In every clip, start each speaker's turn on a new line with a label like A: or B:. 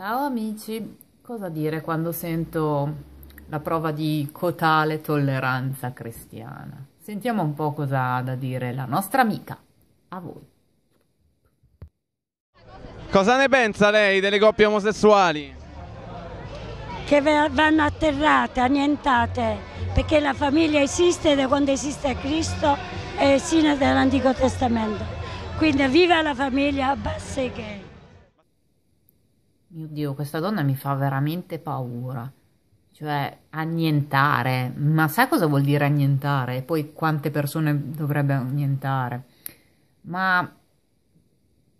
A: Ciao amici, cosa dire quando sento la prova di cotale tolleranza cristiana? Sentiamo un po' cosa ha da dire la nostra amica, a voi. Cosa ne pensa lei delle coppie omosessuali? Che vanno atterrate, annientate, perché la famiglia esiste da quando esiste Cristo e sino dall'Antico Testamento. Quindi viva la famiglia, basta che mio Dio, questa donna mi fa veramente paura. Cioè, annientare. Ma sai cosa vuol dire annientare? E poi quante persone dovrebbe annientare? Ma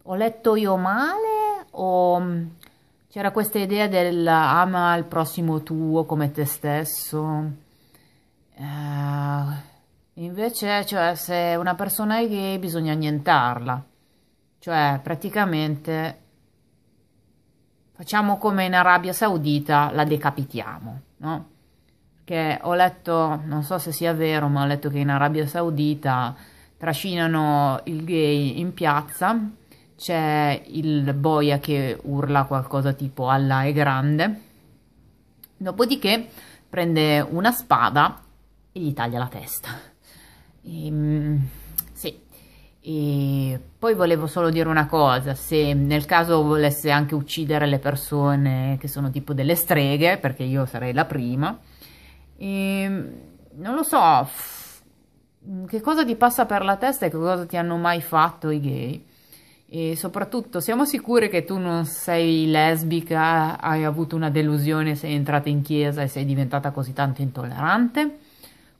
A: ho letto io male o mm, c'era questa idea del ama il prossimo tuo come te stesso? Eh... Invece, cioè, se una persona è gay bisogna annientarla. Cioè, praticamente facciamo come in Arabia Saudita, la decapitiamo, no? Che ho letto, non so se sia vero, ma ho letto che in Arabia Saudita trascinano il gay in piazza, c'è il boia che urla qualcosa tipo alla è grande, dopodiché prende una spada e gli taglia la testa. E, ehm, e poi volevo solo dire una cosa, se nel caso volesse anche uccidere le persone che sono tipo delle streghe, perché io sarei la prima, e ehm, non lo so, che cosa ti passa per la testa e che cosa ti hanno mai fatto i gay? E soprattutto, siamo sicuri che tu non sei lesbica, hai avuto una delusione, sei entrata in chiesa e sei diventata così tanto intollerante?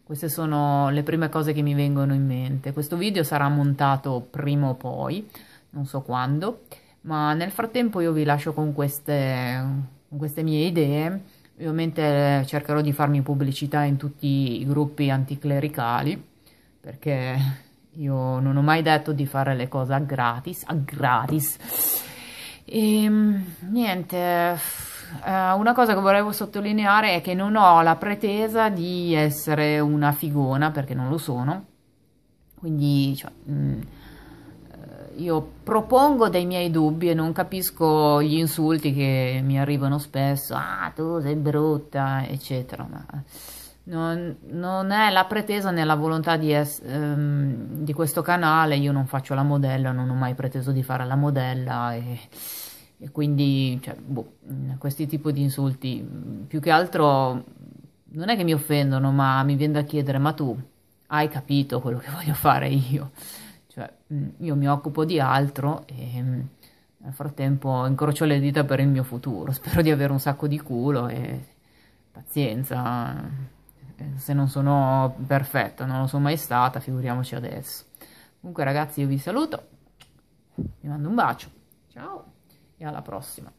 A: Queste sono le prime cose che mi vengono in mente. Questo video sarà montato prima o poi, non so quando, ma nel frattempo io vi lascio con queste, con queste mie idee. Ovviamente cercherò di farmi pubblicità in tutti i gruppi anticlericali, perché io non ho mai detto di fare le cose a gratis, a gratis. E ehm, niente eh, una cosa che volevo sottolineare è che non ho la pretesa di essere una figona perché non lo sono, quindi cioè, mh, mm, eh, io propongo dei miei dubbi e non capisco gli insulti che mi arrivano spesso, ah tu sei brutta, eccetera. Ma... Eh, non, non, è la pretesa né la volontà di, es, ehm, di, questo canale, io non faccio la modella, non ho mai preteso di fare la modella e e quindi cioè, boh, mm, questi tipi di insulti mm, più che altro mm, non è che mi offendono, ma mi viene da chiedere, ma tu hai capito quello che voglio fare io? Cioè, io mi occupo di altro e... Nel frattempo incrocio le dita per il mio futuro, spero di avere un sacco di culo e pazienza, se non sono perfetta, non lo sono mai stata, figuriamoci adesso. Comunque ragazzi io vi saluto, vi mando un bacio, ciao! e alla prossima.